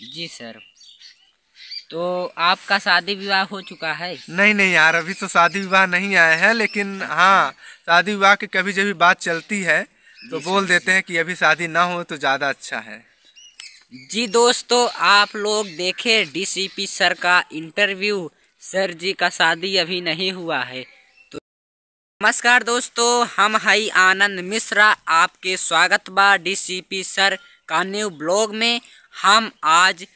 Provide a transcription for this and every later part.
जी sir तो आपका शादी विवाह हो चुका है नहीं नहीं यार अभी तो शादी विवाह नहीं आया है लेकिन हाँ शादी विवाह की कभी जब भी बात चलती है तो बोल देते हैं कि अभी शादी ना हो तो ज़्यादा अच्छा है जी दोस्तों आप लोग देखे डीसीपी सर का इंटरव्यू सर जी का शादी अभी नहीं हुआ है तो नमस्कार दोस्तों हम हई आनंद मिश्रा आपके स्वागत बा डी सर का न्यू ब्लॉग में हम आज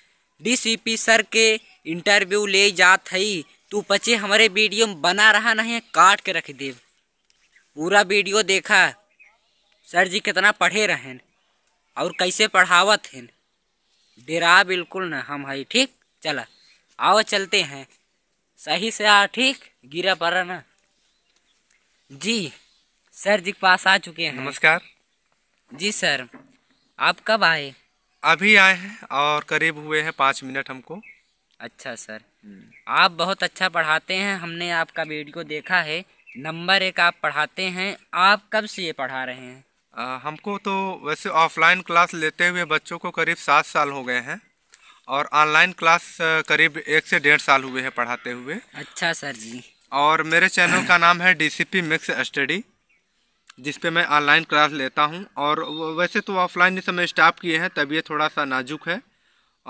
डीसीपी सर के इंटरव्यू ले जात हई तू पचे हमारे वीडियो में बना रहा नहीं काट के रख दे पूरा वीडियो देखा सर जी कितना पढ़े रहें और कैसे पढ़ावत हैं डरा बिल्कुल ना हम है ठीक चला आओ चलते हैं सही से आ ठीक गिरा पड़ा ना जी सर जी के पास आ चुके हैं नमस्कार जी सर आप कब आए अभी आए हैं और करीब हुए हैं पाँच मिनट हमको अच्छा सर आप बहुत अच्छा पढ़ाते हैं हमने आपका वीडियो देखा है नंबर एक आप पढ़ाते हैं आप कब से ये पढ़ा रहे हैं आ, हमको तो वैसे ऑफलाइन क्लास लेते हुए बच्चों को करीब सात साल हो गए हैं और ऑनलाइन क्लास करीब एक से डेढ़ साल हुए हैं पढ़ाते हुए अच्छा सर जी और मेरे चैनल का नाम है डी पी मिक्स स्टडी जिस पे मैं ऑनलाइन क्लास लेता हूँ और वैसे तो ऑफलाइन इस समय स्टाफ किए हैं तबीयत थोड़ा सा नाजुक है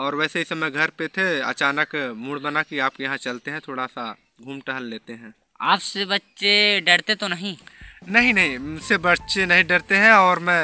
और वैसे इस समय घर पे थे अचानक मूड बना कि आप यहाँ चलते हैं थोड़ा सा घूम टहल लेते हैं आपसे बच्चे डरते तो नहीं नहीं नहीं मुझसे बच्चे नहीं डरते हैं और मैं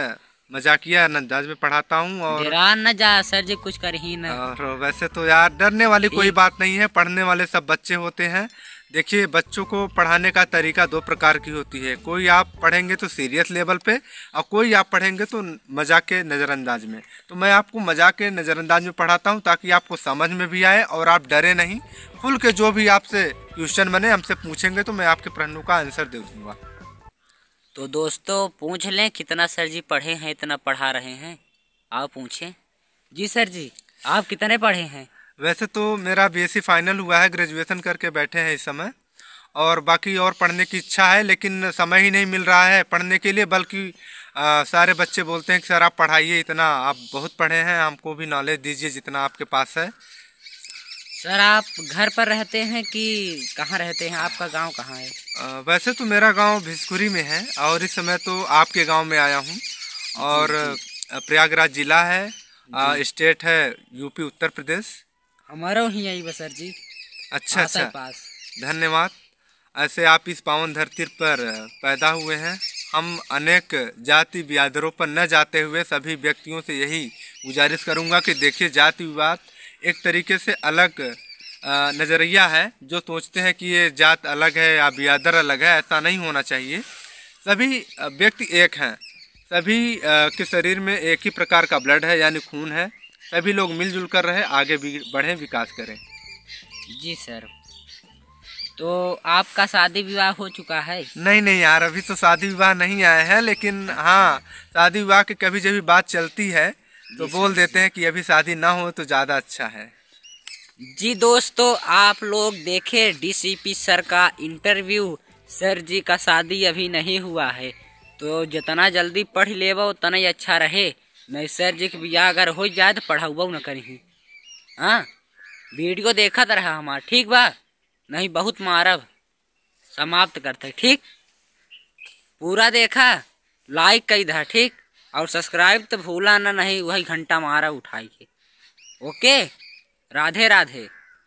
मजाकिया अंदाज में पढ़ाता हूँ और न जा सर जी कुछ कर ही ना और वैसे तो यार डरने वाली कोई बात नहीं है पढ़ने वाले सब बच्चे होते हैं देखिए बच्चों को पढ़ाने का तरीका दो प्रकार की होती है कोई आप पढ़ेंगे तो सीरियस लेवल पे और कोई आप पढ़ेंगे तो मजाक के नज़रअंदाज में तो मैं आपको मजाक के नज़रअंदाज में पढ़ाता हूँ ताकि आपको समझ में भी आए और आप डरे नहीं खुल के जो भी आपसे क्वेश्चन बने हमसे पूछेंगे तो मैं आपके प्रश्नों का आंसर दे दूँगा तो दोस्तों पूछ लें कितना सर जी पढ़े हैं इतना पढ़ा रहे हैं आप पूछें जी सर जी आप कितने पढ़े हैं वैसे तो मेरा बीएससी फाइनल e हुआ है ग्रेजुएशन करके बैठे हैं इस समय और बाकी और पढ़ने की इच्छा है लेकिन समय ही नहीं मिल रहा है पढ़ने के लिए बल्कि आ, सारे बच्चे बोलते हैं कि सर आप पढ़ाइए इतना आप बहुत पढ़े हैं हमको भी नॉलेज दीजिए जितना आपके पास है सर आप घर पर रहते हैं कि कहाँ रहते हैं आपका गांव कहाँ है आ, वैसे तो मेरा गांव भिस्कुरी में है और इस समय तो आपके गांव में आया हूँ और प्रयागराज जिला है स्टेट है यूपी उत्तर प्रदेश हमारा ही आई बसर जी अच्छा अच्छा पास धन्यवाद ऐसे आप इस पावन धरती पर पैदा हुए हैं हम अनेक जाति विवादों पर न जाते हुए सभी व्यक्तियों से यही गुजारिश करूंगा कि देखिए जाति विवाद एक तरीके से अलग नज़रिया है जो सोचते हैं कि ये जात अलग है या ब्यादर अलग है ऐसा नहीं होना चाहिए सभी व्यक्ति एक हैं सभी के शरीर में एक ही प्रकार का ब्लड है यानी खून है सभी लोग मिलजुल कर रहे आगे भी बढ़ें विकास करें जी सर तो आपका शादी विवाह हो चुका है नहीं नहीं यार अभी तो शादी विवाह नहीं आया है लेकिन हाँ शादी विवाह की कभी जब बात चलती है तो बोल देते हैं कि अभी शादी ना हो तो ज़्यादा अच्छा है जी दोस्तों आप लोग देखे डीसीपी सर का इंटरव्यू सर जी का शादी अभी नहीं हुआ है तो जितना जल्दी पढ़ लेवा उतना ही अच्छा रहे नहीं सर जी के बियाह अगर हो जाए तो पढ़ाऊ न करी हाँ वीडियो देखत तो रहा हमारा ठीक बा नहीं बहुत मारब समाप्त करते ठीक पूरा देखा लाइक कई दा ठीक और सब्सक्राइब तो भूला ना नहीं वही घंटा मारा उठाई के ओके राधे राधे